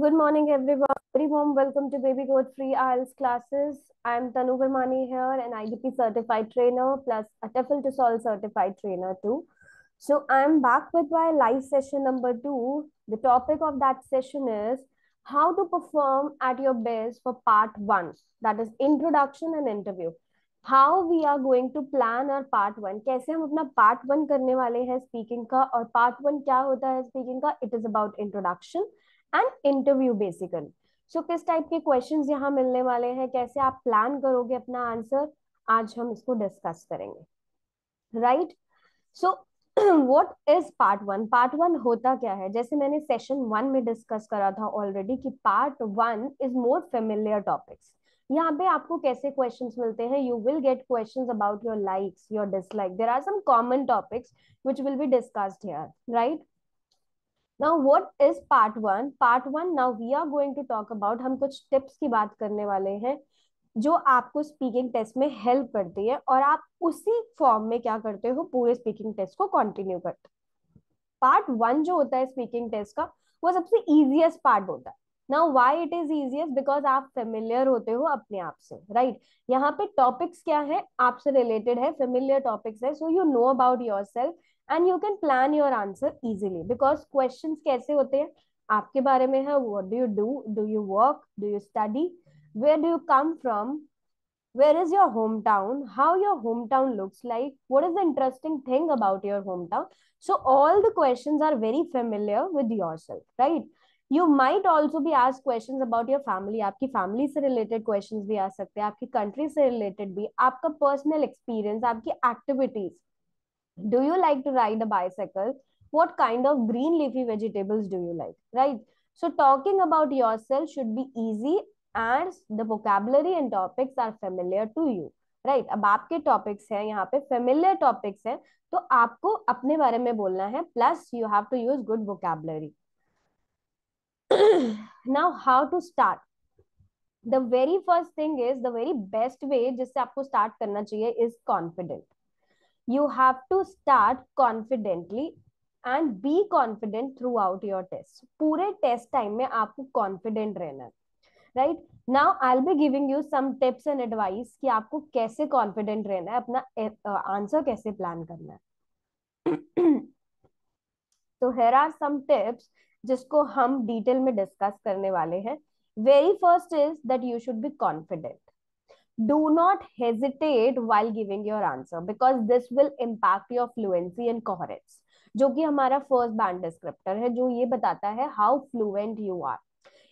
Good morning, everyone. Very warm welcome to Baby Goat Free IELTS classes. I'm Tanu Gurmani here, an IDP certified trainer plus a TEFL to Sol certified trainer too. So I'm back with my live session number two. The topic of that session is how to perform at your best for part one, that is introduction and interview. How we are going to plan our part one. कैसे हम अपना One? One करने वाले हैं speaking का और Part One? क्या होता है स्पीकिंग का it is about and interview basically so किस टाइप के क्वेश्चन यहाँ मिलने वाले हैं कैसे आप प्लान करोगे अपना आंसर आज हम इसको डिस्कस करेंगे right so what is part one part one होता क्या है जैसे मैंने सेशन वन में डिस्कस करा था ऑलरेडी कि part one is more familiar topics यहाँ पे आपको कैसे क्वेश्चंस मिलते हैं you will get questions about your likes your dislike there are some common topics which will be discussed here right now what is part one part one now we are going to talk about हम कुछ tips की बात करने वाले हैं जो आपको speaking test में हेल्प करती है और आप उसी फॉर्म में क्या करते हो पूरे स्पीकिंग टेस्ट को कंटिन्यू करते हो पार्ट वन जो होता है स्पीकिंग टेस्ट का वो सबसे इजीएस्ट पार्ट होता है now why it is easiest because आप फेमिलियर होते हो अपने आप से राइट right? यहाँ पे टॉपिक्स क्या है आपसे रिलेटेड है फेमिलियर टॉपिक्स है so you know about yourself and you can plan your answer easily because question कैसे होते हैं आपके बारे में है what do work? Do you study? Where do you come from? where is your hometown how your hometown looks like what is the interesting thing about your hometown so all the questions are very familiar with yourself right you might also be asked questions about your family aapki family se related questions bhi ask sakte hain aapki country se related bhi aapka personal experience aapki activities do you like to ride a bicycle what kind of green leafy vegetables do you like right so talking about yourself should be easy and the vocabulary and topics are familiar to you right right, अब आपके topics हैं यहाँ पे familiar topics हैं तो आपको अपने बारे में बोलना है plus you have to use good vocabulary now how to start the very first thing is the very best way जिससे आपको स्टार्ट करना चाहिए is confident you have to start confidently and be confident throughout your test पूरे test time में आपको confident रहना है right now I be giving you some tips and advice कि आपको कैसे कॉन्फिडेंट रहना है अपना आंसर कैसे प्लान करना है तो हेर आर सम टिप्स जिसको हम डिटेल में डिस्कस करने वाले हैं very first is that you should be confident do not hesitate while giving your answer because this will impact your fluency and coherence. जो कि हमारा first band descriptor है जो ये how fluent you are.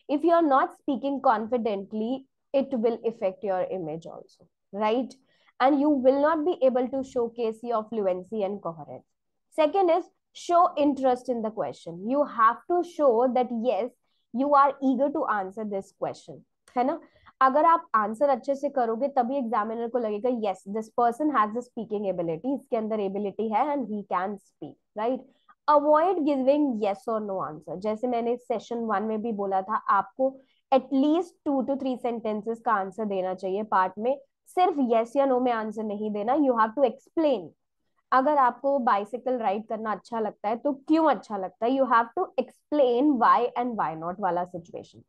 If you are not speaking confidently, it will affect your image also, right? And you will not be able to showcase your fluency and coherence. Second is show interest in the question. You have to show that yes, you are eager to answer this question, है ना? अगर आप answer अच्छे से करोगे तभी examiner को लगेगा yes this person has the speaking ability इसके अंदर एबिलिटी है and he can speak right avoid giving yes और नो आंसर जैसे मैंने सेशन वन में भी बोला था आपको at least two to three sentences का आंसर देना चाहिए पार्ट में सिर्फ येस या नो में आंसर नहीं देना यू हैव टू एक्सप्लेन अगर आपको बाइसिकल राइड करना अच्छा लगता है तो क्यों अच्छा लगता है you have to explain why and why not वाला सिचुएशन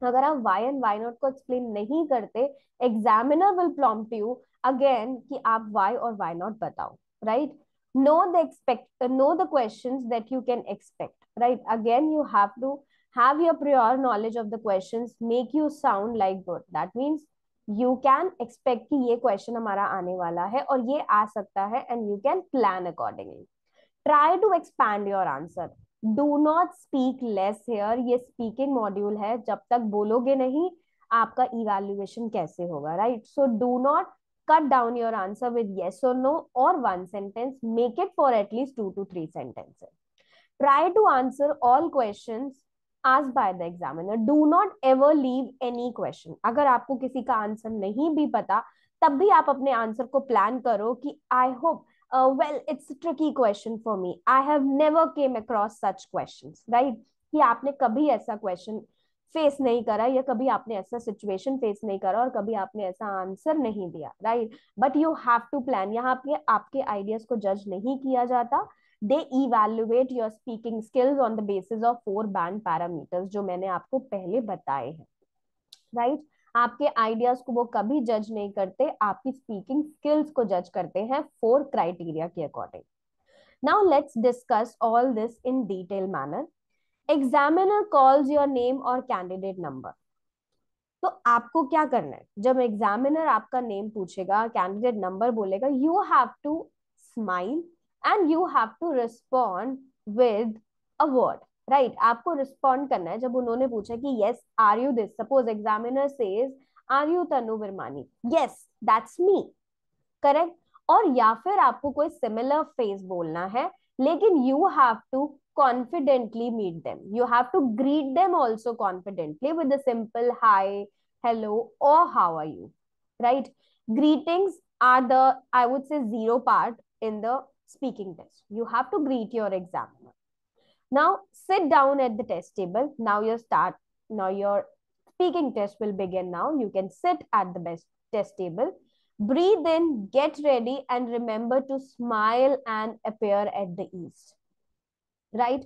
तो अगर आप वाई एंड वाई नॉट को एक्सप्लेन नहीं करते examiner will prompt you again कि आप वाई और वाई नॉट बताओ right know the expect know the question that you can expect right again you have to have your pure knowledge of the question make you sound like good that means you can expect कि ये question हमारा आने वाला है और ये आ सकता है and you can plan accordingly try to expand your answer do not speak less here ये स्पीकिंग मॉड्यूल है जब तक बोलोगे नहीं आपका इवेल्युएशन कैसे होगा right so do not cut down your answer with yes और नो और one sentence make it for at least two to three sentences try to answer all question आज by the examiner do not ever leave any question अगर आपको किसी का answer नहीं भी पता तब भी आप अपने आंसर को प्लान करो कि I hope uh, well it's a tricky question for me i have never came across such questions right कि आपने कभी ऐसा क्वेश्चन फेस नहीं करा या कभी आपने ऐसा सिचुएशन फेस नहीं करा और कभी आपने ऐसा आंसर नहीं दिया right but you have to plan यहाँ पे आपके आइडियाज को जज नहीं किया जाता they evaluate your speaking skills on the basis of four band parameters जो मैंने आपको पहले बताए हैं राइट right? आपके आइडियाज को वो कभी जज नहीं करते आपकी स्पीकिंग स्किल्स को जज करते हैं फोर क्राइटेरिया के according now let's discuss all this in detail manner examiner calls your name और कैंडिडेट नंबर तो आपको क्या करना है जब एग्जामिनर आपका नेम पूछेगा कैंडिडेट नंबर बोलेगा you have to smile and you have to respond with a word right right, आपको रिस्पॉन्ड करना है जब उन्होंने पूछा कि yes are you this suppose examiner says are you Tanu Virmani yes that's me correct और या फिर आपको कोई सिमिलर फेस बोलना है लेकिन you have to confidently meet them you have to greet them also confidently with simple hi hello और how are you right greetings are the I would say zero part in the speaking test you have to greet your examiner Now sit down at the test table. Now you start. Now your speaking test will begin now. You can sit at the best test table. Breathe in, get ready, and remember to smile and appear at the ease. Right?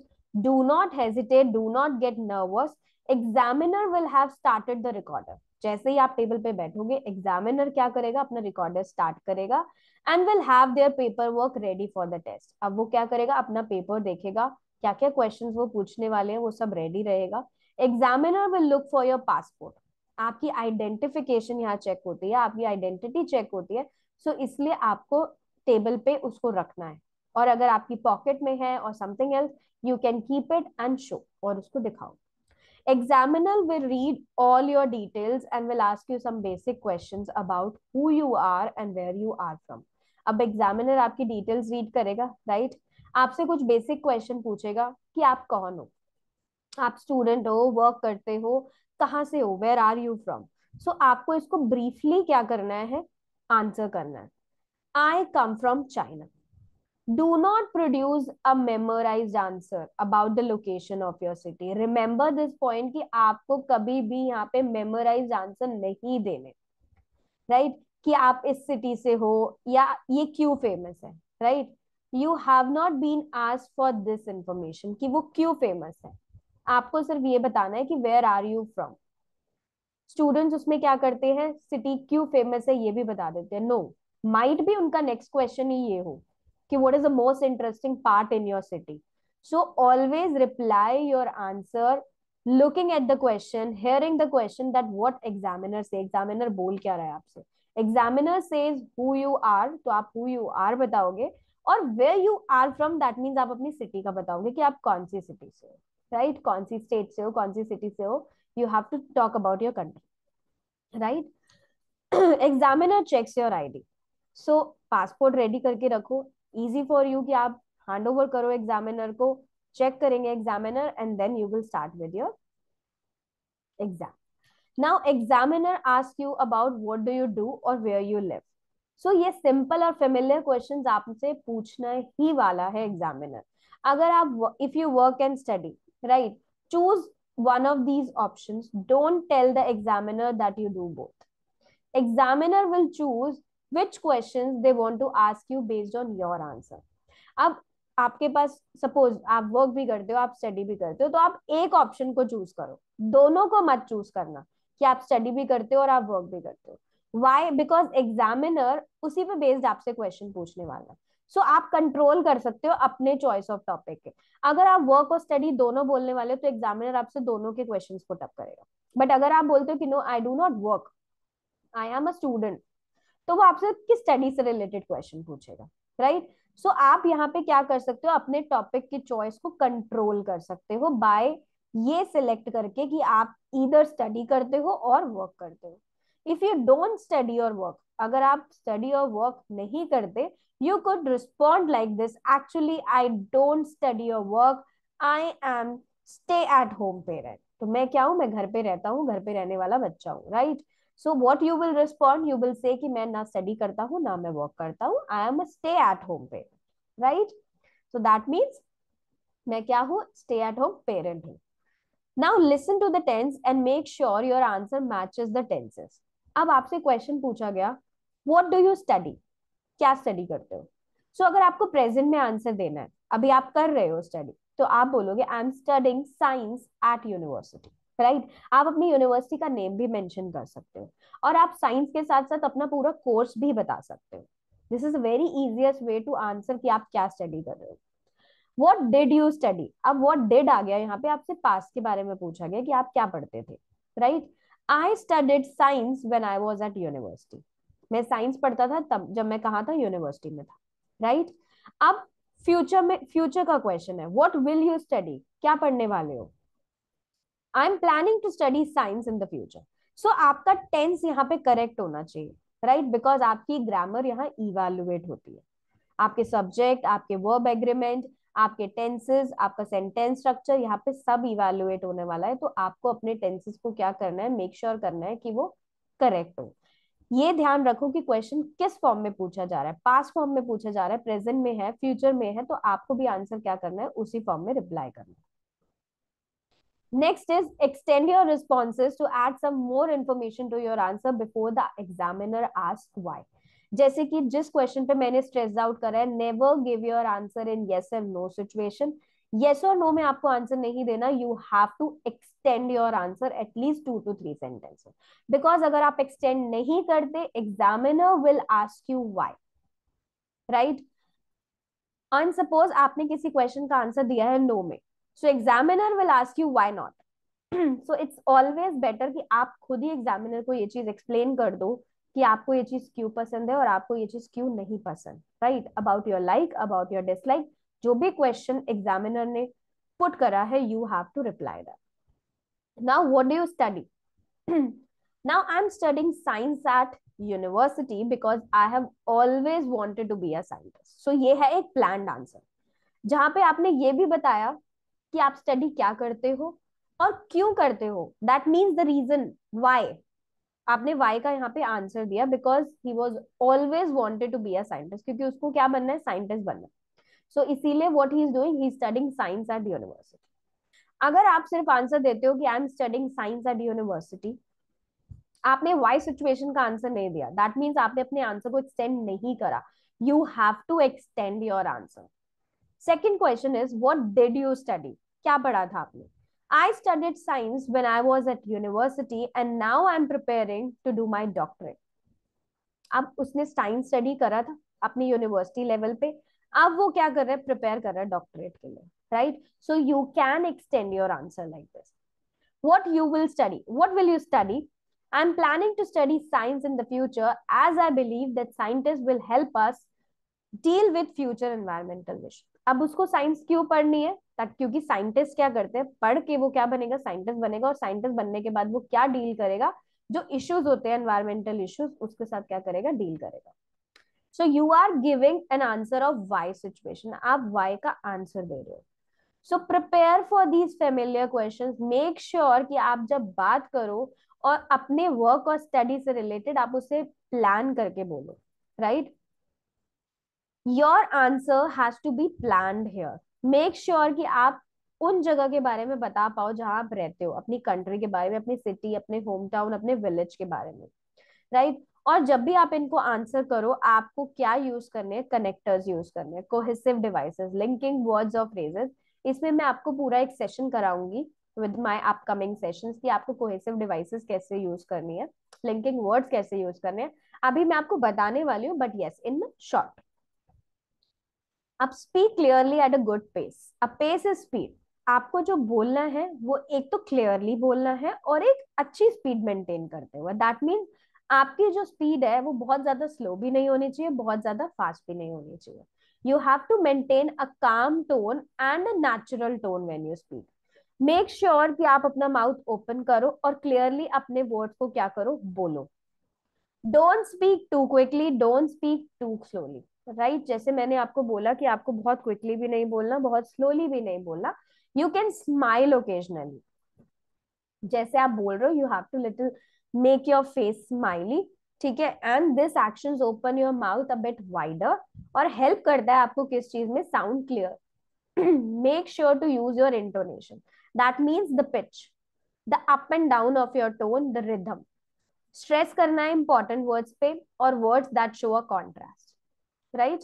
Do not hesitate. Do not get nervous. Examiner will have started the recorder. जैसे ही आप table पे बैठोगे examiner क्या करेगा अपना recorder start करेगा and will have their paper work ready for the test अब वो क्या करेगा अपना पेपर देखेगा क्या क्या क्वेश्चंस वो पूछने वाले हैं वो सब रेडी रहेगा examiner will look for your passport आपकी आइडेंटिफिकेशन यहाँ चेक होती है आपकी आइडेंटिटी चेक होती है सो so इसलिए आपको टेबल पे उसको रखना है और अगर आपकी पॉकेट में है और something else you can keep it and show और उसको दिखाओ examiner will read all your details and will ask you some basic question about who you are and where you are from अब examiner आपकी details read करेगा right right? आपसे कुछ basic question पूछेगा कि आप कौन हो आप स्टूडेंट हो वर्क करते हो कहाँ से हो where are you from so आपको इसको ब्रीफली क्या करना है आंसर करना है I come from China do not produce a memorized answer about the location of your city remember this point कि आपको कभी भी यहाँ पे memorized answer नहीं देने right कि आप इस city से हो या ये क्यों famous है right you have not been आज फॉर दिस इंफॉर्मेशन कि वो क्यों फेमस है आपको सिर्फ ये बताना है कि where are you from students उसमें क्या करते हैं सिटी क्यों फेमस है ये भी बता देते हैं नो माइट भी उनका नेक्स्ट क्वेश्चन ही ये हो कि what is the most interesting part in your city so always reply your answer looking at the question hearing the question that what examiner say examiner बोल क्या रहा है आपसे examiner says who you are तो आप who you are बताओगे और where you are from that means आप अपनी सिटी का बताओगे कि आप कौन सी सिटी से हो राइट कौन सी स्टेट से हो कौन सी सिटी से हो you have to talk about your country right examiner checks your ID so passport ready करके रखो इजी फॉर यू कि आप हैंड ओवर करो एग्जामिनर को चेक करेंगे examiner and then you will start with your exam now examiner ask you about what do you do और where you live so ये simple और फेमिलियर क्वेश्चन आपसे पूछना ही वाला है एग्जामिनर अगर आप if you work and study right choose one of these options don't tell the examiner that you do both examiner will choose which question they want to ask you based on your answer अब आपके पास suppose आप work भी करते हो आप study भी करते हो तो आप एक ऑप्शन को चूज करो दोनों को मत चूज करना कि आप स्टडी भी करते हो और आप वर्क भी करते हो वाई बिकॉज एग्जामिनर उसी पे बेस्ड आपसे क्वेश्चन पूछने वाला है सो so, आप कंट्रोल कर सकते हो अपने चॉइस ऑफ टॉपिक के अगर आप वर्क और स्टडी दोनों बोलने वाले हो तो एग्जामिनर आपसे दोनों के क्वेश्चन टप करेगा बट अगर आप बोलते हो कि no I do not work I am a student तो वो आपसे किस स्टडी से रिलेटेड क्वेश्चन पूछेगा राइट right? सो so, आप यहाँ पे क्या कर सकते हो अपने टॉपिक की चॉइस को कंट्रोल कर सकते हो बाय ये सिलेक्ट करके कि आप इधर स्टडी करते हो और वर्क करते हो if you don't study your work अगर आप स्टडी और वर्क नहीं करते you could respond like this actually I don't study your work I am stay at home parent तो मैं क्या हूँ मैं घर पे रहता हूँ घर पे रहने वाला बच्चा हूँ right so what you will respond you will say मैं ना स्टडी करता हूँ ना मैं वर्क करता हूँ I am a stay at home parent right so that means मैं क्या हूँ स्टे एट होम पेरेंट हूँ now listen to the tense and make sure your answer matches the tenses अब आपसे क्वेश्चन पूछा गया वॉट डू यू स्टडी क्या study करते हो सो so, अगर आपको प्रेजेंट में आंसर देना है अभी आप कर रहे हो स्टडी तो आप बोलोगे I am studying science at university right आप अपनी यूनिवर्सिटी का नेम भी मेंशन कर सकते हो और आप साइंस के साथ साथ अपना पूरा कोर्स भी बता सकते हो this is very easiest way to answer कि आप क्या स्टडी कर रहे हो वॉट डिड यू स्टडी अब वॉट डिड आ गया यहाँ पे आपसे पास के बारे में पूछा गया कि आप क्या पढ़ते थे right right? I studied science when I was at university मैं साइंस पढ़ता था तब जब मैं कहा था यूनिवर्सिटी में था राइट right? अब फ्यूचर में फ्यूचर का क्वेश्चन है वॉट विल यू स्टडी क्या पढ़ने वाले हो I am planning to study science in the future so आपका टेंस यहाँ पे करेक्ट होना चाहिए राइट right? बिकॉज आपकी ग्रामर यहाँ इवेलुएट होती है आपके सब्जेक्ट आपके वर्ब एग्रीमेंट आपके टेंसेज आपका सेंटेंस स्ट्रक्चर यहाँ पे सब इवेलुएट होने वाला है तो आपको अपने टेंसेज को क्या करना है मेक श्योर sure करना है कि वो करेक्ट हो ये ध्यान रखो कि क्वेश्चन किस फॉर्म में पूछा जा रहा है पास्ट फॉर्म में पूछा जा रहा है प्रेजेंट में है फ्यूचर में है तो आपको भी आंसर क्या करना है उसी फॉर्म में रिप्लाई करना है Next is extend your responses to add some more information to your answer before the examiner asks why. जैसे कि जिस क्वेश्चन पे मैंने स्ट्रेस आउट करा है never give your answer in yes and no situation yes और no में आपको आंसर नहीं देना you have to extend your answer at least two to three sentence because अगर आप एक्सटेंड नहीं करते examiner will ask you why right अन सपोज आपने किसी क्वेश्चन का आंसर दिया है नो में so examiner will ask you why not so it's always better कि आप खुद ही एग्जामिनर को ये चीज एक्सप्लेन कर दो कि आपको ये चीज क्यों पसंद है और आपको ये चीज क्यों नहीं पसंद right about your like about your dislike जो भी क्वेश्चन एग्जामिनर ने पुट करा है you have to reply that now what do you study now i'm studying science at university because i have always wanted to be a scientist so ये है एक plan answer जहां पे आपने ये भी बताया कि आप स्टडी क्या करते हो और क्यों करते हो that means the reason why आपने वाई का यहाँ पे आंसर दिया because he was always wanted to be a scientist क्योंकि उसको क्या बनना है साइंटिस्ट बनना सो इसीलिए what he is doing he studying science at university अगर आप सिर्फ आंसर देते हो कि I am studying science at university आपने वाई सिचुएशन का आंसर नहीं दिया दैट मीन्स आपने अपने आंसर को एक्सटेंड नहीं करा you have to extend your answer second question is what did you study क्या पढ़ा था आपने I studied science when I was at university and now I'm preparing to do my doctorate. अब उसने science study करा था अपनी university level पे अब वो क्या कर रहा है प्रिपेयर कर रहा है डॉक्टरेट के लिए right so you can extend your answer like this what you will study what will you study i'm planning to study science in the future as i believe that scientists will help us deal with future environmental issue अब उसको science क्यों पढ़नी है ताकि क्योंकि scientist क्या करते हैं पढ़ के वो क्या बनेगा साइंटिस्ट बनेगा और साइंटिस्ट बनने के बाद वो क्या डील करेगा जो इश्यूज होते हैं एनवायरमेंटल इश्यूज उसके साथ क्या करेगा डील करेगा so you are giving an answer of why situation आप वाई का आंसर दे रहे हो so prepare for these familiar question make sure कि आप जब बात करो और अपने वर्क और स्टडी से रिलेटेड आप उसे प्लान करके बोलो right right? Your answer has to be plan here make sure कि आप उन जगह के बारे में बता पाओ जहां आप रहते हो अपनी कंट्री के बारे में अपनी सिटी अपने होम टाउन अपने विलेज के बारे में राइट right? और जब भी आप इनको आंसर करो आपको क्या यूज करने हैं कनेक्टर्स यूज करने हैं कोहेसिव डिवाइसेस लिंकिंग वर्ड्स और फ्रेजेस इसमें मैं आपको पूरा एक सेशन कराऊंगी विद माय अपकमिंग सेशंस कि आपको कोहेसिव डिवाइसेस कैसे यूज करनी है लिंकिंग वर्ड्स कैसे यूज करने हैं अभी मैं आपको बताने वाली हूँ बट यस इन शॉर्ट आप speak clearly at a good pace a pace is speed आपको जो बोलना है वो एक तो क्लियरली बोलना है और एक अच्छी स्पीड मेंटेन करते हुए दैट मीन आपकी जो स्पीड है वो बहुत ज्यादा स्लो भी नहीं होनी चाहिए बहुत ज्यादा फास्ट भी नहीं होनी चाहिए you have to maintain a calm tone and a natural tone when you speak make sure कि आप अपना माउथ ओपन करो और क्लियरली अपने वर्ड को क्या करो बोलो don't speak too quickly don't speak too slowly right right? जैसे मैंने आपको बोला कि आपको बहुत क्विकली भी नहीं बोलना बहुत स्लोली भी नहीं बोलना यू कैन स्माइल ओकेजनली जैसे आप बोल रहे हो you have to little make your face smiley ठीक है and this action open your mouth a bit wider और हेल्प करता है आपको किस चीज में sound clear make sure to use your intonation that means the pitch the up and down of your tone the rhythm stress करना है important words पे और words that show a contrast right?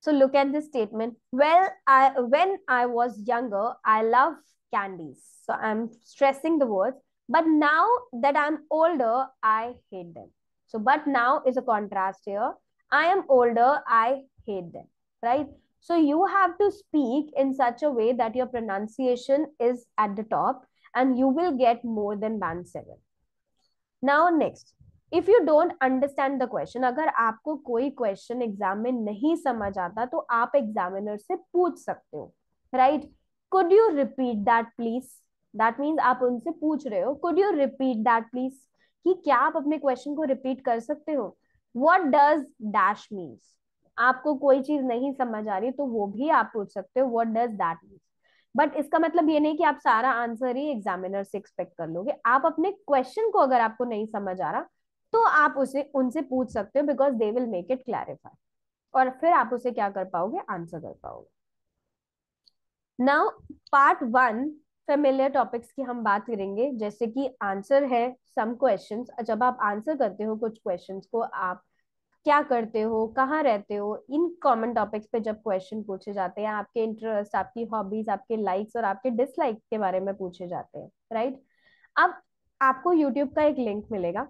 So look at this statement. Well, I when I was younger, I love candies. So I'm stressing the words. But now that I'm older, I hate them. So but now is a contrast here. I am older, I hate them, right? So you have to speak in such a way that your pronunciation is at the top and you will get more than band seven. Now next, if you don't understand the question अगर आपको कोई question exam में नहीं समझ आता तो आप examiner से पूछ सकते हो right could you repeat that please that means आप उनसे पूछ रहे हो could you repeat that please कि क्या आप अपने क्वेश्चन को रिपीट कर सकते हो वट डज डैश मीन्स आपको कोई चीज नहीं समझ आ रही तो वो भी आप पूछ सकते हो what does that means but इसका मतलब ये नहीं कि आप सारा आंसर ही एग्जामिनर से एक्सपेक्ट कर लोगे आप अपने क्वेश्चन को अगर आपको नहीं समझ आ रहा तो आप उसे उनसे पूछ सकते हो because they will make it clarify और फिर आप उसे क्या कर पाओगे आंसर कर पाओगे now part one familiar topics की हम बात करेंगे जैसे कि आंसर है सम क्वेश्चंस जब आप आंसर करते हो कुछ क्वेश्चंस को आप क्या करते हो कहाँ रहते हो इन कॉमन टॉपिक्स पे जब क्वेश्चन पूछे जाते हैं आपके इंटरेस्ट आपकी हॉबीज आपके लाइक्स और आपके डिसलाइक्स के बारे में पूछे जाते हैं राइट right? अब आपको यूट्यूब का एक लिंक मिलेगा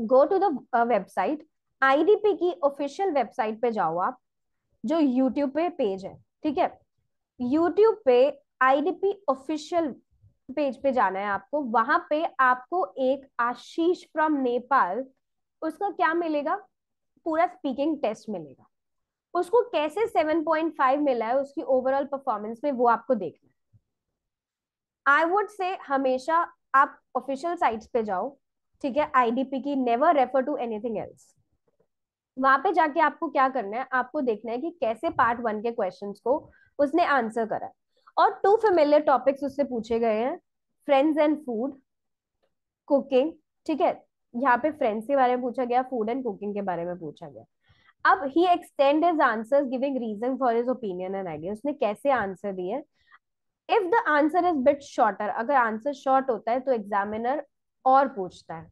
go to the website IDP की ऑफिशियल वेबसाइट पे जाओ आप जो यूट्यूब पे पेज है ठीक है यूट्यूब पे आईडीपी ऑफिशियल पेज पे जाना है आपको वहां पे आपको एक आशीष फ्रॉम नेपाल उसका क्या मिलेगा पूरा स्पीकिंग टेस्ट मिलेगा उसको कैसे 7.5 मिला है उसकी ओवरऑल परफॉर्मेंस में वो आपको देखना है आई वुड से हमेशा आप ऑफिशियल साइट्स पे जाओ ठीक है आईडीपी की never refer to anything else वहां पे जाके आपको क्या करना है आपको देखना है कि कैसे पार्ट वन के क्वेश्चन को उसने आंसर करा और टू फेमिलियर टॉपिक्स उससे पूछे गए हैं फ्रेंड्स एंड फूड कुकिंग ठीक है यहाँ पे फ्रेंड्स के बारे में पूछा गया फूड एंड कुकिंग के बारे में पूछा गया अब he extend is answer giving reason for his opinion and idea उसने कैसे आंसर दिए if the answer is bit shorter अगर आंसर शॉर्ट होता है तो एग्जामिनर और पूछता है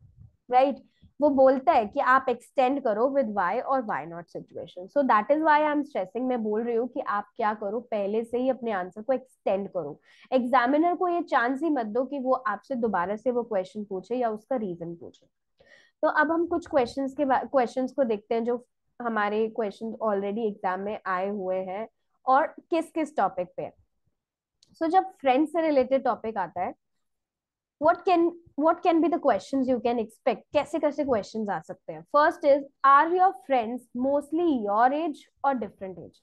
राइट right? वो बोलता है कि आप एक्सटेंड करो विद वाई और why not situation so that is why I am stressing मैं बोल रही हूँ कि आप क्या करो पहले से ही अपने आंसर को एक्सटेंड करो एग्जामिनर को ये चांस ही मत दो कि वो आपसे दोबारा से वो क्वेश्चन पूछे या उसका रीजन पूछे तो अब हम कुछ क्वेश्चन के क्वेश्चन को देखते हैं जो हमारे क्वेश्चन ऑलरेडी एग्जाम में आए हुए हैं और किस किस टॉपिक पे सो so, जब फ्रेंड से रिलेटेड टॉपिक आता है what can what can be the questions you can expect कैसे कैसे questions आ सकते हैं first is are your friends mostly your age or different ages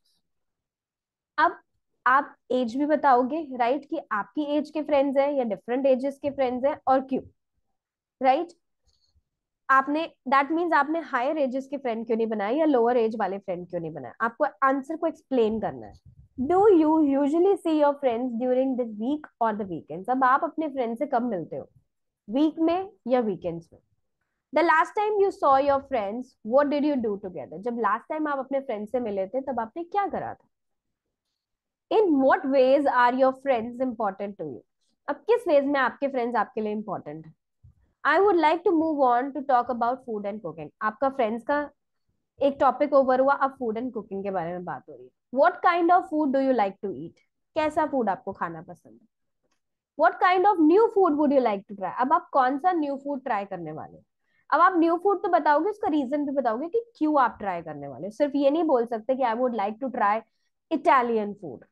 अब आप एज भी बताओगे राइट right? कि आपकी एज के फ्रेंड्स हैं या डिफरेंट एजेस के फ्रेंड्स हैं और क्यों राइट right? आपने दैट मीन्स आपने हायर एजेस के फ्रेंड क्यों नहीं बनाए या लोअर एज वाले फ्रेंड क्यों नहीं बनाए आपको आंसर को एक्सप्लेन करना है do you usually see your friends during the week और द वीकेंड्स अब आप अपने फ्रेंड से कब मिलते हो वीक में या वीकेंड्स में the last time you saw your friends what did you do together जब लास्ट टाइम आप अपने फ्रेंड से मिले थे तब आपने क्या करा था in what ways are your friends important to you अब किस वेज में आपके फ्रेंड्स आपके लिए इंपॉर्टेंट है I would like to move on to talk about food and cooking आपका फ्रेंड्स का एक टॉपिक ओवर हुआ अब फूड एंड कुकिंग के बारे में बात हो रही है what kind of food do you like to eat कैसा फूड आपको खाना पसंद है what kind of new food would you like to try अब आप कौन सा न्यू फूड ट्राई करने वाले हो अब आप न्यू फूड तो बताओगे उसका रीजन भी बताओगे कि क्यों आप ट्राई करने वाले हो सिर्फ ये नहीं बोल सकते कि I would like to try Italian food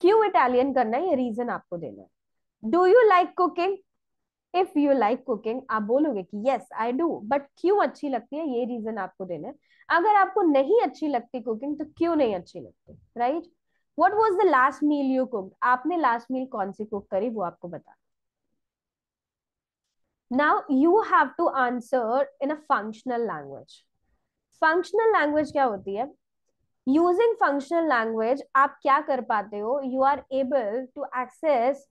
क्यों इटालियन करना है ये रीजन आपको देना है do you like cooking if you like cooking आप बोलोगे कि यस आई डू बट क्यों अच्छी लगती है ये रीजन आपको देना है अगर आपको नहीं अच्छी लगती कुकिंग तो क्यों नहीं अच्छी लगती right what was the last meal you cook आपने लास्ट मील कौन सी कुक करी वो आपको बता now you have to answer in a functional language functional language क्या होती है यूजिंग फंक्शनल लैंग्वेज आप क्या कर पाते हो you are able to access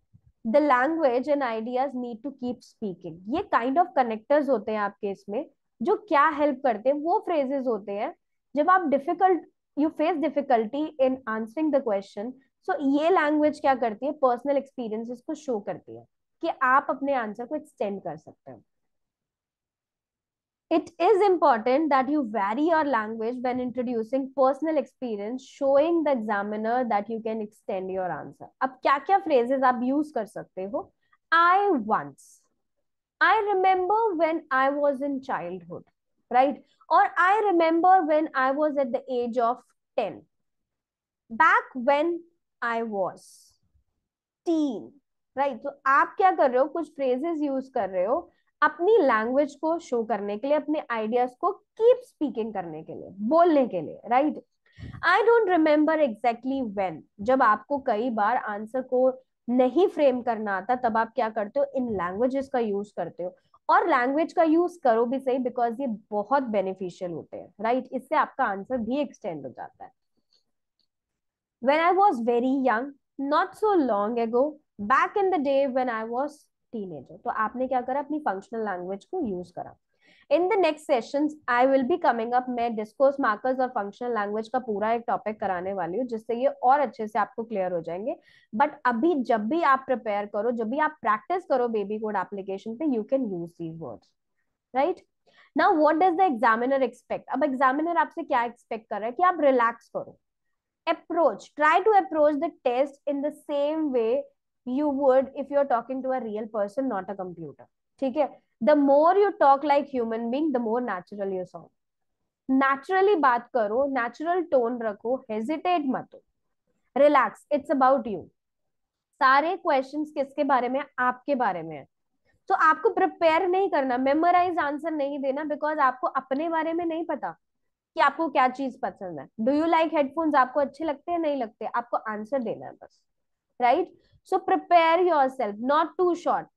the language and ideas need to keep speaking ये काइंड ऑफ कनेक्टर्स होते हैं आपके इसमें जो क्या हेल्प करते हैं वो फ्रेजेस होते हैं जब आप difficult you face difficulty in answering the question so ये लैंग्वेज क्या करती है पर्सनल एक्सपीरियंसेस को शो करती है कि आप अपने आंसर को एक्सटेंड कर सकते हैं It is important that you vary your language when introducing personal experience, showing the examiner that you can extend your answer. अब क्या क्या phrases आप use कर सकते हो I once, I remember when I was in childhood, right? Or I remember when I was at the age of 10. Back when I was teen, right? So, you are कर some phrases use अपनी language को show करने के लिए अपने ideas को keep speaking करने के लिए बोलने के लिए right I don't remember exactly when जब आपको कई बार आंसर को नहीं फ्रेम करना आता तब आप क्या करते हो इन लैंग्वेजेस का यूज करते हो और लैंग्वेज का यूज करो भी सही बिकॉज ये बहुत बेनिफिशियल होते हैं राइट इससे आपका आंसर भी एक्सटेंड हो जाता है when I was very young not so long ago back in the day when I was teenager तो आपने क्या करा अपनी फंक्शनल लैंग्वेज को यूज करा in the next sessions I will be coming up मैं डिस्कोर्स मार्कर्स और functional language का पूरा एक टॉपिक कराने वाली हूँ जिससे ये और अच्छे से आपको क्लियर हो जाएंगे बट अभी जब भी आप प्रिपेयर करो जब भी आप प्रैक्टिस करो बेबी कोड एप्लीकेशन पे you can use these words right ना what does the examiner expect अब एग्जामिनर आपसे क्या एक्सपेक्ट कर रहा है कि आप रिलैक्स करो approach try to approach the test in the same way you would if you are talking to a real person not a computer ठीक है the more you talk like human being the more natural you sound naturally बात करो natural tone रखो hesitate मत हो relax it's about you सारे question किसके बारे में आपके बारे में है तो so, आपको प्रिपेयर नहीं करना मेमोराइज आंसर नहीं देना बिकॉज आपको अपने बारे में नहीं पता कि आपको क्या चीज पसंद है डू यू लाइक हेडफोन्स आपको अच्छे लगते हैं नहीं लगते आपको आंसर देना है बस right right? So prepare yourself not too short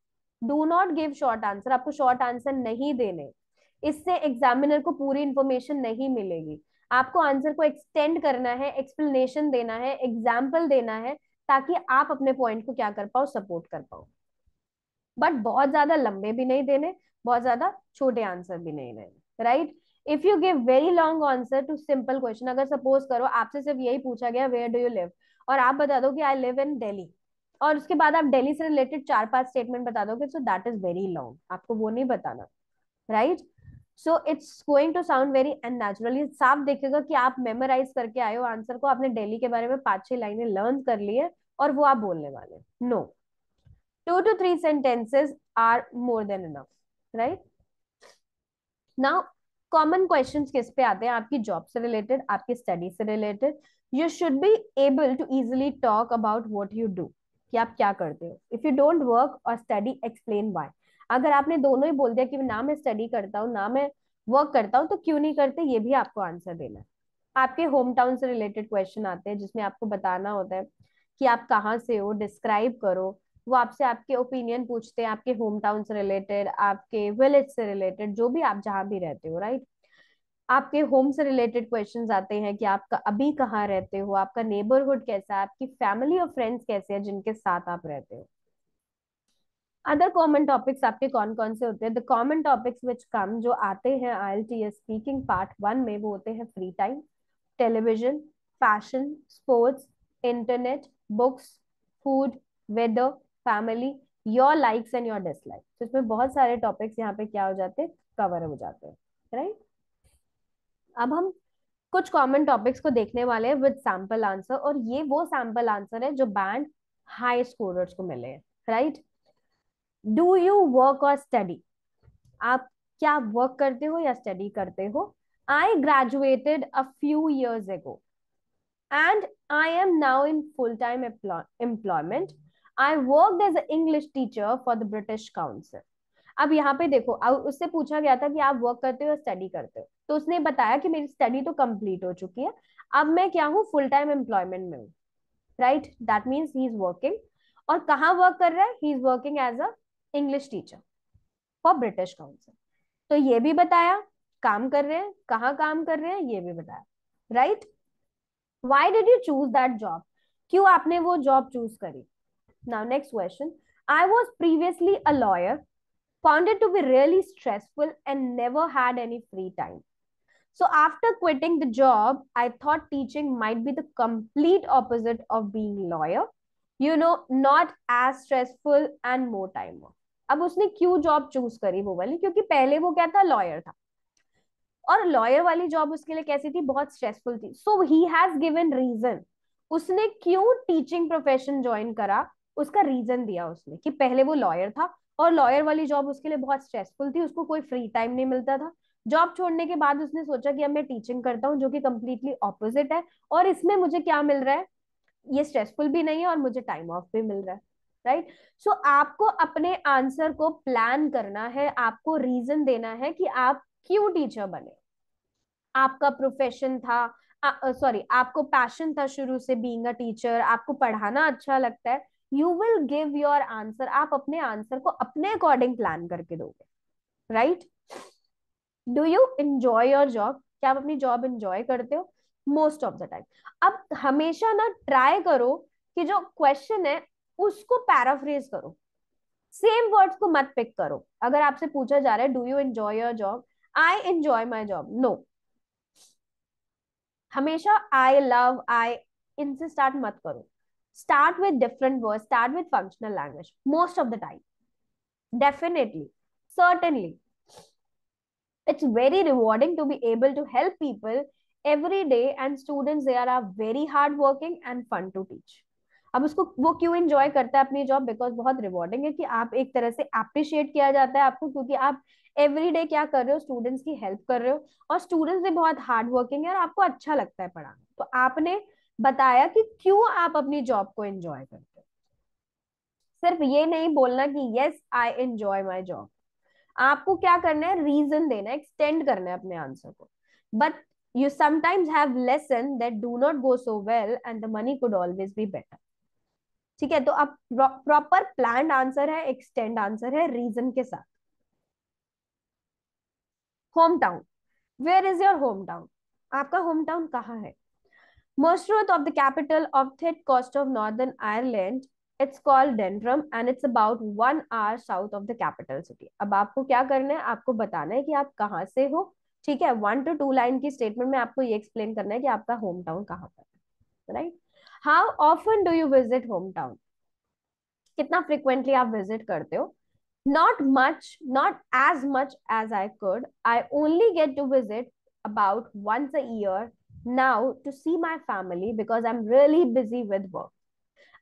do not give short answer आपको शॉर्ट आंसर नहीं देने इससे एग्जामिनर को पूरी इंफॉर्मेशन नहीं मिलेगी आपको आंसर को एक्सटेंड करना है एक्सप्लेनेशन देना है एग्जाम्पल देना है ताकि आप अपने पॉइंट को क्या कर पाओ सपोर्ट कर पाओ बट बहुत ज्यादा लंबे भी नहीं देने बहुत ज्यादा छोटे आंसर भी नहीं देने right if you give very long answer to simple question अगर सपोज करो आपसे सिर्फ यही पूछा गया वेयर डू यू लिव और आप बता दो कि आई लिव इन डेली और उसके बाद आप दिल्ली से रिलेटेड चार पांच स्टेटमेंट बता दोगे so that is very long आपको वो नहीं बताना right so it's going to sound very unnaturally साफ देखेगा कि आप मेमोराइज करके आए हो आंसर को आपने दिल्ली के बारे में पांच छह लाइनें लर्न कर ली है और वो आप बोलने वाले no two to three sentences are more than enough right now common question किस पे आते हैं आपकी जॉब से रिलेटेड आपकी स्टडी से related you should be able to easily talk about what you do कि आप क्या करते हो if you don't work or study explain why अगर आपने दोनों ही बोल दिया कि ना मैं स्टडी करता हूँ ना मैं वर्क करता हूँ तो क्यों नहीं करते ये भी आपको आंसर देना है आपके होम टाउन से रिलेटेड क्वेश्चन आते हैं जिसमें आपको बताना होता है कि आप कहाँ से हो डिस्क्राइब करो वो आपसे आपके ओपिनियन पूछते हैं आपके होम टाउन से रिलेटेड आपके विलेज से रिलेटेड जो भी आप जहाँ भी रहते हो राइट आपके होम से रिलेटेड क्वेश्चन आते हैं कि आपका अभी कहाँ रहते हो आपका नेबरहुड कैसा है आपकी फैमिली और फ्रेंड्स कैसे हैं जिनके साथ आप रहते हो अदर कॉमन टॉपिक्स आपके कौन कौन से होते हैं the common topics which come जो आते हैं आई स्पीकिंग पार्ट वन में वो होते हैं free time television fashion sports internet books food weather family your likes and your dislikes इसमें बहुत सारे टॉपिक्स यहाँ पे क्या हो जाते हैं कवर हो जाते हैं राइट अब हम कुछ कॉमन टॉपिक्स को देखने वाले हैं विद सैम्पल आंसर और ये वो सैम्पल आंसर है जो बैंड हाई स्कोरर्स को मिले हैं right do you work or study आप क्या वर्क करते हो या स्टडी करते हो I graduated a few years ago and I am now in full time employment I work as a English teacher for the British Council अब यहाँ पे देखो उससे पूछा गया था कि आप वर्क करते हो या स्टडी करते हो तो उसने बताया कि मेरी स्टडी तो कंप्लीट हो चुकी है अब मैं क्या हूँ फुल टाइम एम्प्लॉयमेंट में हूँ right that means he is working और कहाँ वर्क कर रहा है he is working as a English teacher for British Council तो ये भी बताया काम कर रहे हैं कहाँ काम कर रहे हैं ये भी बताया right why did you choose that job क्यों आपने वो जॉब चूज करी now next question I was previously a lawyer founded to be really stressful and never had any free time So after quitting the job, I thought teaching might be the complete opposite of being lawyer. You know, not as stressful and more time off. अब उसने क्यों job choose करी वो वाली क्योंकि पहले वो क्या था लॉयर था और लॉयर वाली जॉब उसके लिए कैसी थी बहुत स्ट्रेसफुल थी so he has given reason उसने क्यों टीचिंग प्रोफेशन ज्वाइन करा उसका रीजन दिया उसने कि पहले वो लॉयर था और लॉयर वाली जॉब उसके लिए बहुत स्ट्रेसफुल थी उसको कोई फ्री टाइम नहीं मिलता था जॉब छोड़ने के बाद उसने सोचा कि अब मैं टीचिंग करता हूँ जो कि कम्प्लीटली ऑपोजिट है और इसमें मुझे क्या मिल रहा है ये स्ट्रेसफुल भी नहीं है और मुझे टाइम ऑफ भी मिल रहा है राइट right? सो so, आपको अपने आंसर को प्लान करना है आपको रीजन देना है कि आप क्यों टीचर बने आपका प्रोफेशन था सॉरी आपको पैशन था शुरू से बीइंग अ टीचर आपको पढ़ाना अच्छा लगता है you will give your answer आप अपने आंसर को अपने अकॉर्डिंग प्लान करके दोगे right right? Do you enjoy your job क्या आप अपनी जॉब इंजॉय करते हो मोस्ट ऑफ द टाइम अब हमेशा ना ट्राई करो कि जो क्वेश्चन है उसको पैराफ्रेज करो सेम वर्ड्स को मत पिक करो अगर आपसे पूछा जा रहा है do you enjoy your job I enjoy my job no हमेशा आई लव आई इनसे स्टार्ट मत करो start with different word start with functional language most of the time definitely certainly it's very rewarding to be able to help people every day and students they are very hard working and fun to teach. अब उसको वो क्यों enjoy करता है अपनी job because बहुत rewarding है कि आप एक तरह से अप्रिशिएट किया जाता है आपको क्योंकि आप एवरी डे क्या कर रहे हो स्टूडेंट्स की हेल्प कर रहे हो और स्टूडेंट्स भी बहुत हार्ड वर्किंग है और आपको अच्छा लगता है पढ़ाना तो आपने बताया कि क्यों आप अपनी जॉब को एंजॉय करते हो सिर्फ ये नहीं बोलना कि yes I enjoy my job आपको क्या करना है रीजन देना एक्सटेंड करना है अपने आंसर को but you sometimes have lesson that do not go so well and the money could always be better ठीक है तो अब प्रॉपर प्लान आंसर है एक्सटेंड आंसर है रीजन के साथ home town where is your home town आपका home town कहाँ है most of the capital of that coast of Northern Ireland it's called Dundrum and it's about one hour south of the capital city अब आपको क्या करना है आपको बताना है कि आप कहाँ से हो ठीक है वन टू टू लाइन की स्टेटमेंट में आपको ये एक्सप्लेन करना है कि आपका होम टाउन कहाँ पर right how often do you visit home town कितना फ्रिक्वेंटली आप विजिट करते हो not much not as much as I could I only get to visit about once a year now to see my family because I am really busy with work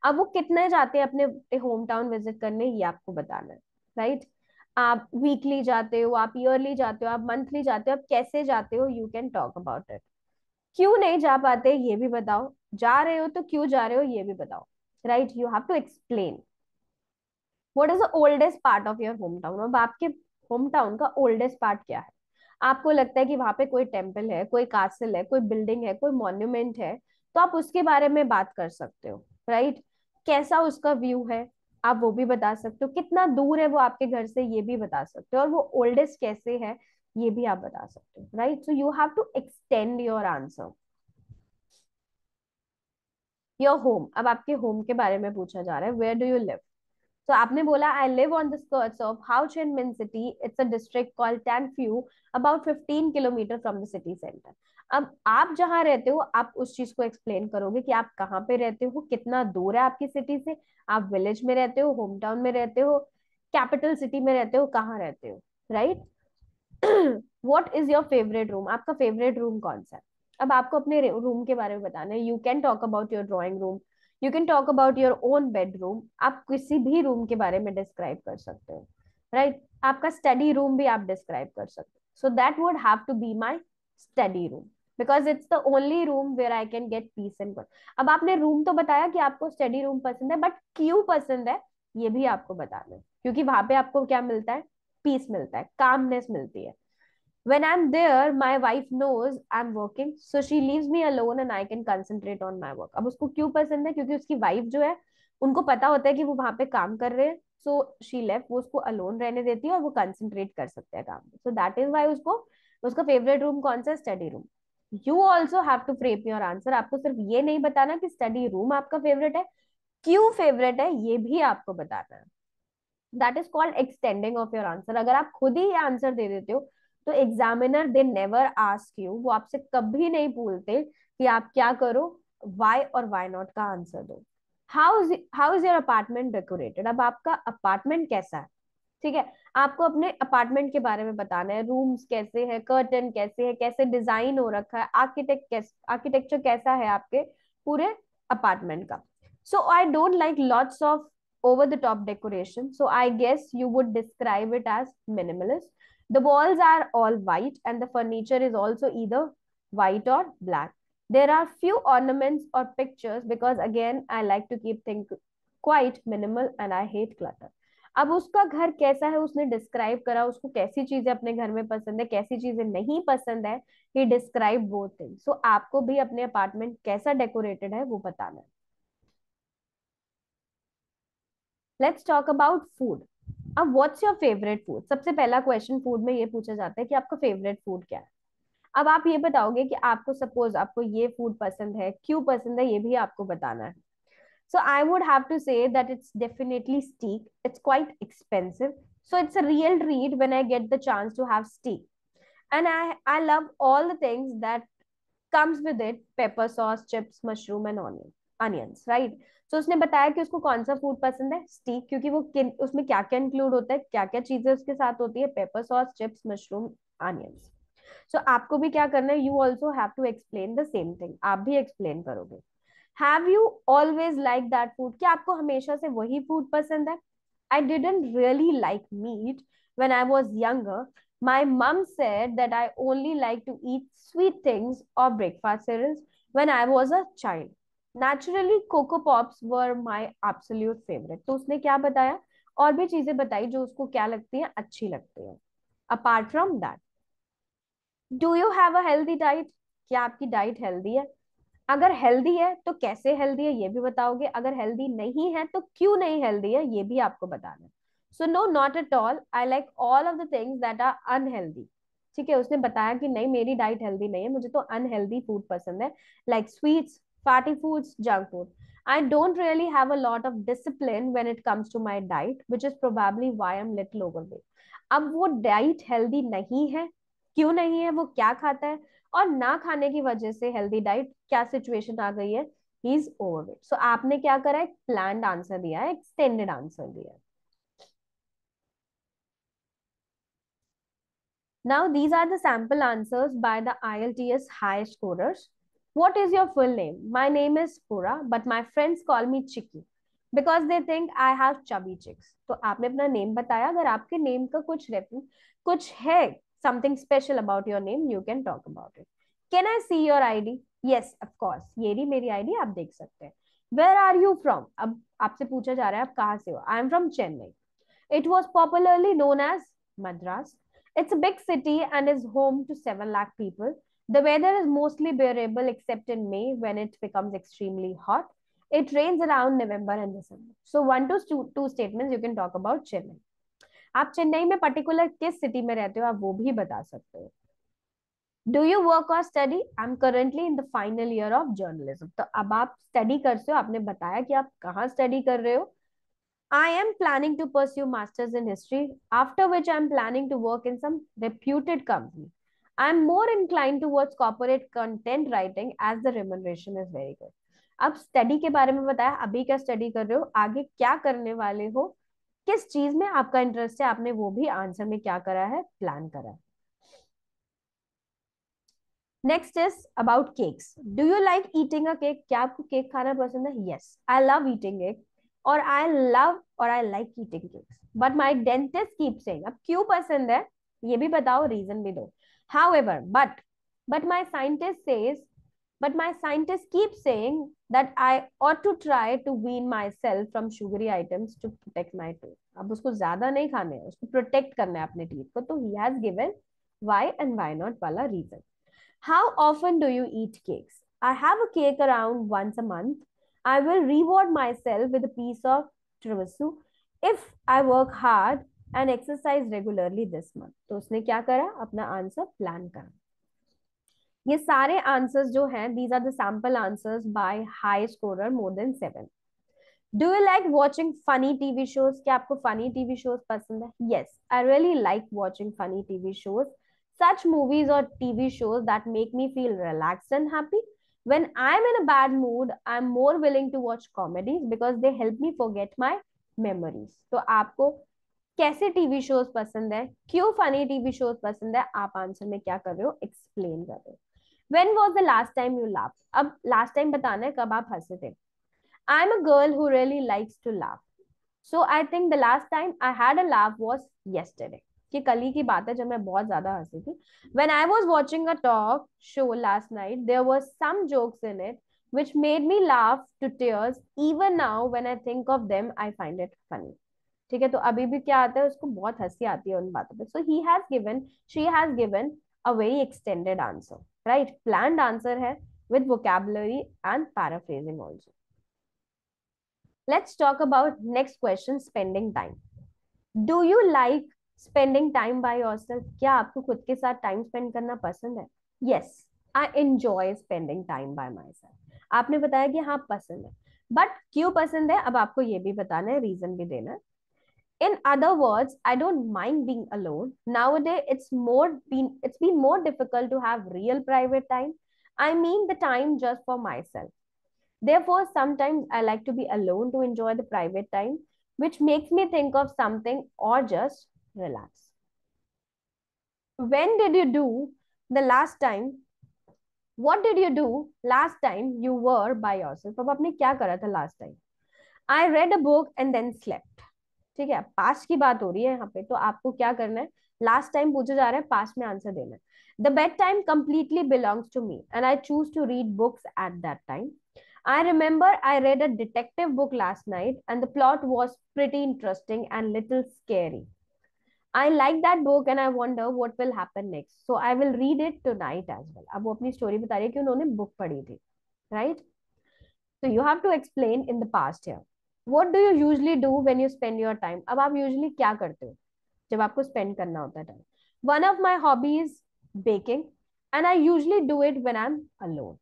अब वो कितने जाते हैं अपने होम टाउन विजिट करने ये आपको बताना है राइट आप वीकली जाते हो आप ईयरली जाते हो आप मंथली जाते हो आप कैसे जाते हो you can talk about it क्यों नहीं जा पाते ये भी बताओ जा रहे हो तो क्यों जा रहे हो ये भी बताओ right you have to explain what is the oldest part of your home town अब आपके होम टाउन का ओल्डेस्ट पार्ट क्या है आपको लगता है कि वहां पे कोई टेम्पल है कोई कासिल है कोई बिल्डिंग है कोई मॉन्यूमेंट है तो आप उसके बारे में बात कर सकते हो राइट कैसा उसका व्यू है आप वो भी बता सकते हो कितना दूर है वो आपके घर से ये भी बता सकते हो और वो ओल्डेस्ट कैसे है ये भी आप बता सकते हो right so you have to extend your answer your home अब आपके होम के बारे में पूछा जा रहा है वेयर डू यू लिव तो आपने बोला live on the skirts of Ho Chi Minh city it's a district called called few about 15 kilometre from the city centre अब आप जहाँ रहते हो आप उस चीज को एक्सप्लेन करोगे कि आप कहाँ पे रहते हो कितना दूर है आपकी सिटी से आप विलेज में रहते हो होम टाउन में रहते हो कैपिटल सिटी में रहते हो कहाँ रहते हो right what is your favourite room आपका फेवरेट रूम कौन सा है अब आपको अपने रूम के बारे में बताना है you can talk about your drawing room you can talk about your own bedroom आप किसी भी रूम के बारे में डिस्क्राइब कर सकते हो राइट right? आपका स्टडी रूम भी आप डिस्क्राइब कर सकते हो so that would have to be my study room because it's the only room where I can get peace and good अब आपने रूम तो बताया कि आपको स्टडी रूम पसंद है बट क्यों पसंद है ये भी आपको बताना है क्योंकि वहां पे आपको क्या मिलता है पीस मिलता है कामनेस मिलती है when i'm there my wife knows i'm working so she leaves me alone and i can concentrate on my work अब उसको क्यों पसंद है क्योंकि उसकी वाइफ जो है उनको पता होता है कि वो वहां पे काम कर रहे हैं सो शी लेफ्ट वो उसको अलोन रहने देती है और वो कंसंट्रेट कर सकते हैं काम सो दैट इज वाई उसको उसका फेवरेट रूम कौन सा study room you also have to frame your answer आपको सिर्फ ये नहीं बताना कि स्टडी रूम आपका फेवरेट है क्यों फेवरेट है ये भी आपको बताना है that is called extending of your answer अगर आप खुद ही आंसर दे देते हो तो examiner they never ask you वो आपसे कभी नहीं भूलते कि आप क्या करो वाई और वाई नॉट का आंसर दो how how is your apartment decorated अब आपका अपार्टमेंट कैसा है ठीक है आपको अपने अपार्टमेंट के बारे में बताना है रूम्स कैसे हैं कर्टन कैसे है कैसे डिजाइन हो रखा है आर्किटेक्ट आर्किटेक्चर कैसा है आपके पूरे अपार्टमेंट का so I don't like lots of over the top decoration so I guess you would describe it as minimalist The walls are all white and the furniture is also either white or black. There are few ornaments or pictures because again, I like to keep things quite minimal and I hate clutter. अब उसका घर कैसा है उसने describe करा उसको कैसी चीजें अपने घर में पसंद है कैसी चीजें नहीं पसंद है ही डिस्क्राइब वो थिंग सो आपको भी अपने अपार्टमेंट कैसा डेकोरेटेड है वो बताना लेट्स टॉक अबाउट फूड अब व्हाट्स योर फेवरेट फूड सबसे पहला क्वेश्चन फूड में ये पूछा जाता है कि आपका फेवरेट फूड क्या है अब आप ये बताओगे कि आपको सपोज आपको ये फूड पसंद है क्यों पसंद है ये भी आपको बताना है so i would have to say that it's definitely steak it's quite expensive so it's a real treat when i get the chance to have steak and i i love all the things that comes with it pepper sauce chips mushroom and onion onions right so उसने बताया कि उसको कौन सा food पसंद है स्टीक क्योंकि वो उसमें क्या क्या इंक्लूड होता है क्या क्या चीजें उसके साथ होती है pepper sauce chips mushroom onions so आपको भी क्या करना है you also have to explain the same thing आप भी एक्सप्लेन करोगे have you always like that food क्या आपको हमेशा से वही फूड पसंद है I didn't really like meat when I was young my mum said that I only like to eat sweet things or breakfast cereals when I was a child naturally cocoa Pops were my absolute favourite तो उसने क्या बताया और भी चीजें बताई जो उसको क्या लगती हैं अच्छी लगती हैं apart from that do you have a healthy diet क्या आपकी डाइट हेल्दी है अगर हेल्दी है तो कैसे हेल्दी है ये भी बताओगे अगर हेल्दी नहीं है तो क्यों नहीं हेल्दी है ये भी आपको बताना है so no not at all I like all of the things that are unhealthy ठीक है उसने बताया कि नहीं मेरी डाइट हेल्दी नहीं है मुझे तो अनहेल्दी फूड पसंद है like sweets fatty foods, junk food. I don't really have a lot of discipline when it comes to my diet, which is probably why I'm little overweight. ab wo diet healthy nahi hai kyun nahi hai wo kya khata hai aur na khane ki wajah se healthy diet kya situation aa gayi hai he is overweight so aapne kya kara एक planned answer diya hai extended answer diya hai Now, these are the sample answers by the ILTS high scorers. what is your full name my name is pura but my friends call me chicky because they think I have chubby cheeks तो आपने अपना name बताया अगर आपके name का कुछ reference कुछ है something special about your name you can talk about it can I see your ID yes of course ये रही मेरी आईडी आप देख सकते हैं वेयर आर यू फ्रॉम अब आपसे पूछा जा रहा है आप कहाँ से हो I am from Chennai it was popularly known as Madras it's big city and is home to seven lakh people The weather is mostly bearable except in May when it becomes extremely hot. It rains around November and December. So one to two, two statements you can talk about Chennai. आप चेन्नई में particular किस city में रहते हो आप वो भी बता सकते हो do you work or study I am currently in the final year of journalism तो अब आप स्टडी कर रहे हो आपने बताया कि आप कहाँ स्टडी कर रहे हो I am planning to pursue masters in history after which I am planning to work in some reputed company I am more incline towards corporate content writing as the remuneration is very good अब study के बारे में बताया अभी क्या study कर रहे हो आगे क्या करने वाले हो किस चीज में आपका इंटरेस्ट है आपने वो भी आंसर में क्या करा है प्लान करा है next is about cakes do you like eating a cake क्या आपको केक खाना पसंद है yes I love eating cake और आई लव और I like eating cakes but my dentist keep saying अब क्यों पसंद है ये भी बताओ रीजन भी दो However, but, but my scientist says, but my scientist keeps saying that I ought to try to wean myself from sugary items to protect my teeth. अब उसको ज्यादा नहीं खाने है उसको प्रोटेक्ट करना अपने को तो why and why not वाला reason. How often do you eat cakes? I have a cake around once a month. I will reward myself with a piece of tiramisu if I work hard and exercise regularly this month तो उसने क्या करा अपना answer plan करा ये सारे answers जो हैं these are the sample answers by high scorer more than seven do you like watching funny TV shows क्या आपको फनी टीवी शोज पसंद है yes I really like watching funny TV shows such movies such movies or TV shows that make me feel relaxed and happy. When I'm in a bad mood, I'm more willing to watch comedies because they help me forget my memories तो आपको कैसे TV shows पसंद है क्यों funny TV shows पसंद है आप answer में क्या कर रहे हो एक्सप्लेन कर रहे हो when was the last time you laugh अब लास्ट टाइम बताना है कब आप हंसे थे I am a girl who really likes to laugh so I think the last time I had a laugh was yesterday ये कल ही की बात है जब मैं बहुत ज्यादा हंसी थी when I was watching a talk show last night there was some jokes in it which made me laugh to tears even now when I think of them I find it funny ठीक है तो अभी भी क्या आता है उसको बहुत हंसी आती है उन बातों पे so he has given she has given a very extended answer right plan answer है with vocabulary and paraphrasing also let's talk about next question spending time do you like spending time by yourself क्या आपको खुद के साथ time spend करना पसंद है yes I enjoy spending time by myself आपने बताया कि हाँ पसंद है बट क्यों पसंद है अब आपको ये भी बताना है रीजन भी देना है in other words i don't mind being alone nowadays it's more been it's been more difficult to have real private time i mean the time just for myself therefore sometimes i like to be alone to enjoy the private time which makes me think of something or just relax when did you do the last time what did you do last time you were by yourself ab aapne kya last time i read a book and then slept ठीक है पास की बात हो रही है यहाँ पे तो आपको क्या करना है लास्ट टाइम पूछे जा रहे हैं पास में आंसर देना है the bed time completely belongs to me and I choose to read books at that time I remember I read a detective book last night and the plot was pretty interesting and little scary I like that book and I wonder what will happen next so I will read it tonight as अब वो अपनी story बता रही है कि उन्होंने book पढ़ी थी right so you have to explain in the past year what do you usually do when you spend your अब आप usually क्या करते हो जब आपको स्पेंड करना होता है time One of my hobbies baking, and I usually do it when I'm alone.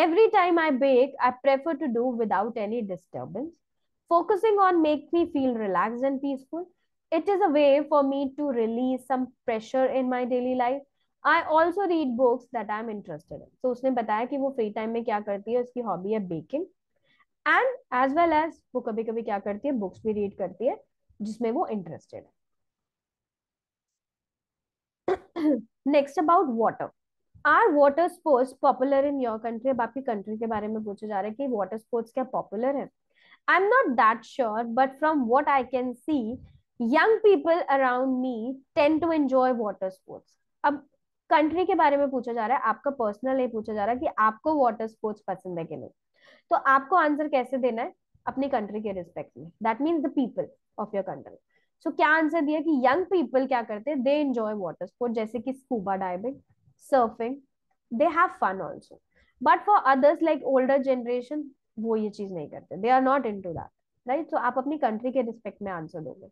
every time i bake i prefer to do without any disturbance focusing on make me feel relaxed and peaceful it is a way for me to release some pressure in my daily life i also read books that i'm interested in so usne bataya ki wo free time mein kya karti hai uski hobby hai baking and as well as वो कभी कभी क्या करती है books भी read करती है जिसमें वो इंटरेस्टेड है next about water are water sports popular in your country अब आपकी कंट्री के बारे में पूछा जा रहा है कि वाटर स्पोर्ट्स क्या पॉपुलर है I am not that sure but from what I can see young people around me tend to enjoy water sports अब कंट्री के बारे में पूछा जा रहा है आपका पर्सनल ये पूछा जा रहा है कि आपको वाटर स्पोर्ट्स पसंद है कि नहीं तो आपको आंसर कैसे देना है अपनी कंट्री के रिस्पेक्ट में that mean the people of your country so क्या आंसर दिया कि यंग पीपल क्या करते हैं दे एंजॉय वाटर स्पोर्ट जैसे कि scuba diving surfing they have fun also but for others like older generation वो ये चीज नहीं करते they are not into that right तो आप अपनी कंट्री के रिस्पेक्ट में आंसर दोगे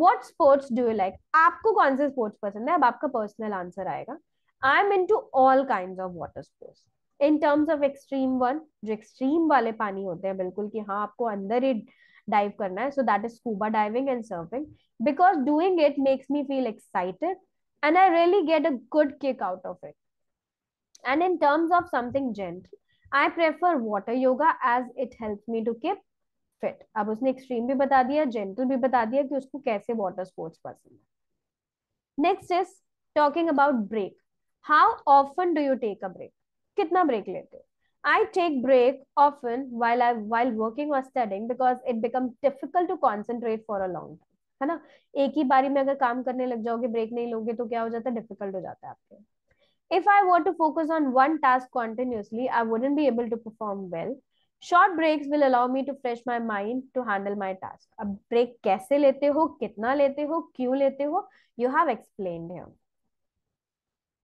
what sports do you like आपको कौन से स्पोर्ट्स पसंद है अब आपका पर्सनल आंसर आएगा I am into all kind of water sports in terms of extreme one जो एक्सट्रीम वाले पानी होते हैं बिल्कुल कि हाँ आपको अंदर ही डाइव करना है so that is scuba diving and surfing because doing it makes me feel excited and i really get a good kick out of it and in terms of something gentle i prefer water yoga as it helps me to keep fit ab usne extreme bhi bata diya gentle bhi bata diya ki usko kaise water sports pasand next is talking about break how often do you take a break कितना break लेते हो I take break often while I while working और studying because it becomes difficult to concentrate for a long time है ना एक ही बारी में अगर काम करने लग जाओगे ब्रेक नहीं लोगे तो क्या हो जाता है डिफिकल्ट हो जाता है आपके if I want to focus on one task continuously I wouldn't be able to perform well short breaks will allow me to fresh my mind to handle my task अब ब्रेक कैसे लेते हो कितना लेते हो क्यों लेते हो you have explain here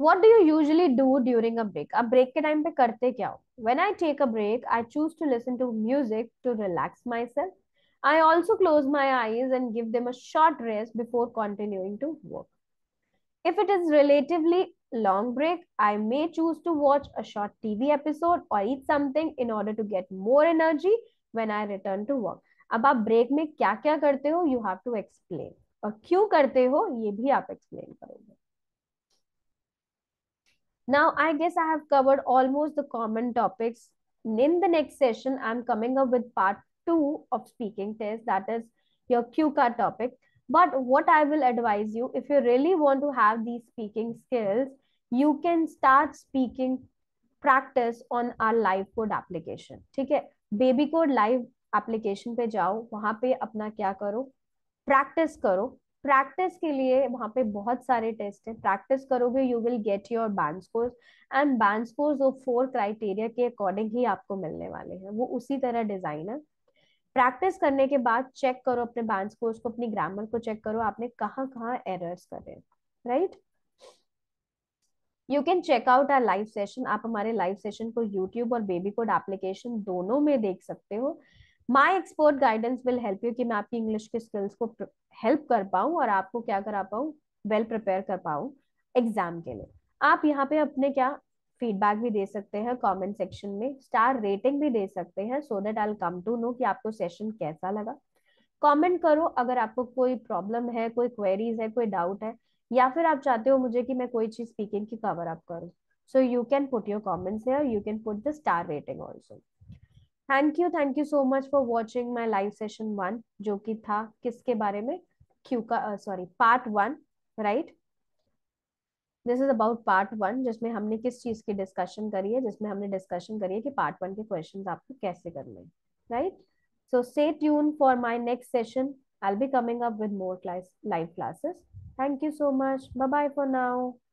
what do you usually do during a break आप ब्रेक के टाइम पे करते क्या हो when I take a break I choose to listen to music to relax myself I also close my eyes and give them a short rest before continuing to work If it is relatively long break, I may choose to watch a short TV episode or eat something in order to get more energy when I return to work. अब आप break में क्या क्या करते हो you have to explain और क्यों करते हो ये भी आप एक्सप्लेन करोगे Now, I guess I have covered almost the common topics. In the next session, I'm coming up with part two of speaking test, that is your cue card topic. But what I will advise you, if you really want to have these speaking skills, you can start speaking practice on our live code application. Okay, baby code live application. Application पे जाओ वहां पे अपना क्या करो करो practice के लिए वहां पे बहुत सारे टेस्ट है प्रैक्टिस करोगे you will get your band score and band score वो फोर क्राइटेरिया के अकॉर्डिंग ही आपको मिलने वाले हैं वो उसी तरह डिजाइन है प्रैक्टिस करने के बाद चेक करो अपने बैंड स्कोर्स को अपनी ग्रामर को चेक करो आपने कहाँ कहाँ एरर्स करे right you can check out our live session आप हमारे लाइव सेशन को यूट्यूब और बेबी कोड एप्लीकेशन दोनों में देख सकते हो my expert guidance will help you कि मैं आपकी इंग्लिश के स्किल्स को हेल्प कर पाऊँ और आपको क्या करा पाऊँ वेल प्रिपेयर कर पाऊँ एग्जाम के लिए आप यहाँ पे अपने क्या फीडबैक भी दे सकते हैं कमेंट सेक्शन में स्टार रेटिंग भी दे सकते हैं so that I come to know कि आपको सेशन कैसा लगा कमेंट करो अगर आपको कोई प्रॉब्लम है कोई क्वेरीज है कोई डाउट है या फिर आप चाहते हो मुझे कि मैं कोई चीज स्पीकिंग की कवर अप करूँ so you can put your comments here you can put the star rating also thank you thank you so much for watching my live session one जो कि था किसके बारे में क्यू का sorry part one right this is about part one जिसमें हमने किस चीज की डिस्कशन करी है जिसमें हमने डिस्कशन करी है कि पार्ट वन के क्वेश्चन आपको कैसे करने हैं right so stay tune for my next session I be coming up with more class live classes thank you so much bye bye for now